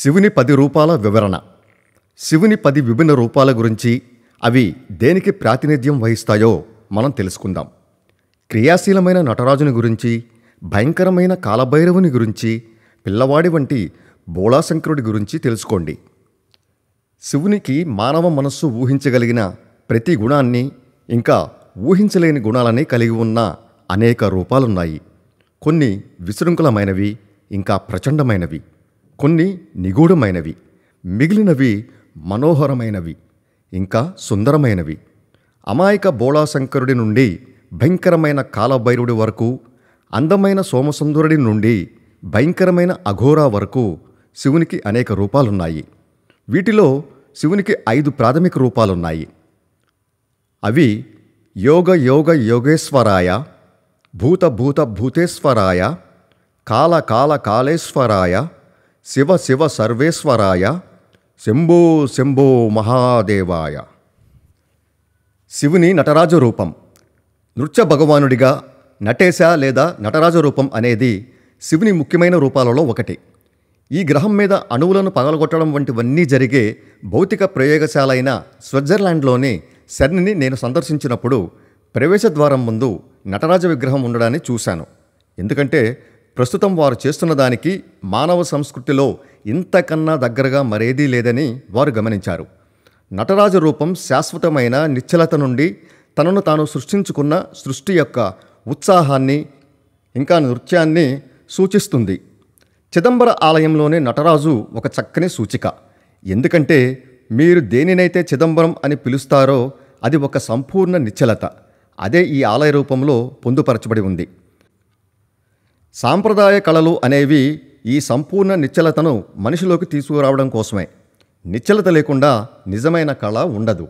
శివుని పది రూపాల వివరణ శివుని పది విభిన్న రూపాల గురించి అవి దేనికి ప్రాతినిధ్యం వహిస్తాయో మనం తెలుసుకుందాం క్రియాశీలమైన నటరాజుని గురించి భయంకరమైన కాలభైరవుని గురించి పిల్లవాడి వంటి బోళాశంకరుడి గురించి తెలుసుకోండి శివునికి మానవ మనస్సు ఊహించగలిగిన ప్రతి గుణాన్ని ఇంకా ఊహించలేని గుణాలని కలిగి ఉన్న అనేక రూపాలున్నాయి కొన్ని విశృంఖలమైనవి ఇంకా ప్రచండమైనవి కొన్ని నిగూఢమైనవి మిగిలినవి మనోహరమైనవి ఇంకా సుందరమైనవి అమాయక బోళాశంకరుడి నుండి భయంకరమైన కాలభైరుడి వరకు అందమైన సోమసుందరుడి నుండి భయంకరమైన అఘోరా వరకు శివునికి అనేక రూపాలున్నాయి వీటిలో శివునికి ఐదు ప్రాథమిక రూపాలున్నాయి అవి యోగ యోగ యోగేశ్వరాయ భూత భూత భూతేశ్వరాయ కాల కాల కాళేశ్వరాయ శివ శివ సర్వేశ్వరాయ శంభో శంభో మహాదేవాయ శివుని నటరాజ రూపం నృత్య భగవానుడిగా నటేశ లేదా నటరాజ రూపం అనేది శివుని ముఖ్యమైన రూపాలలో ఒకటి ఈ గ్రహం మీద అణువులను పగలగొట్టడం వంటివన్నీ జరిగే భౌతిక ప్రయోగశాల అయిన స్విట్జర్లాండ్లోని సెర్నిని నేను సందర్శించినప్పుడు ప్రవేశద్వారం ముందు నటరాజ విగ్రహం ఉండడాన్ని చూశాను ఎందుకంటే ప్రస్తుతం వారు చేస్తున్న దానికి మానవ సంస్కృతిలో ఇంతకన్నా దగ్గరగా మరేదీ లేదని వారు గమనించారు నటరాజ రూపం శాశ్వతమైన నిశ్చలత నుండి తనను తాను సృష్టించుకున్న సృష్టి యొక్క ఉత్సాహాన్ని ఇంకా నృత్యాన్ని సూచిస్తుంది చిదంబర ఆలయంలోనే నటరాజు ఒక చక్కని సూచిక ఎందుకంటే మీరు దేనినైతే చిదంబరం అని పిలుస్తారో అది ఒక సంపూర్ణ నిశ్చలత అదే ఈ ఆలయ రూపంలో పొందుపరచబడి ఉంది సాంప్రదాయ కళలు అనేవి ఈ సంపూర్ణ నిశ్చలతను మనిషిలోకి తీసుకురావడం కోసమే నిశ్చలత లేకుండా నిజమైన కళ ఉండదు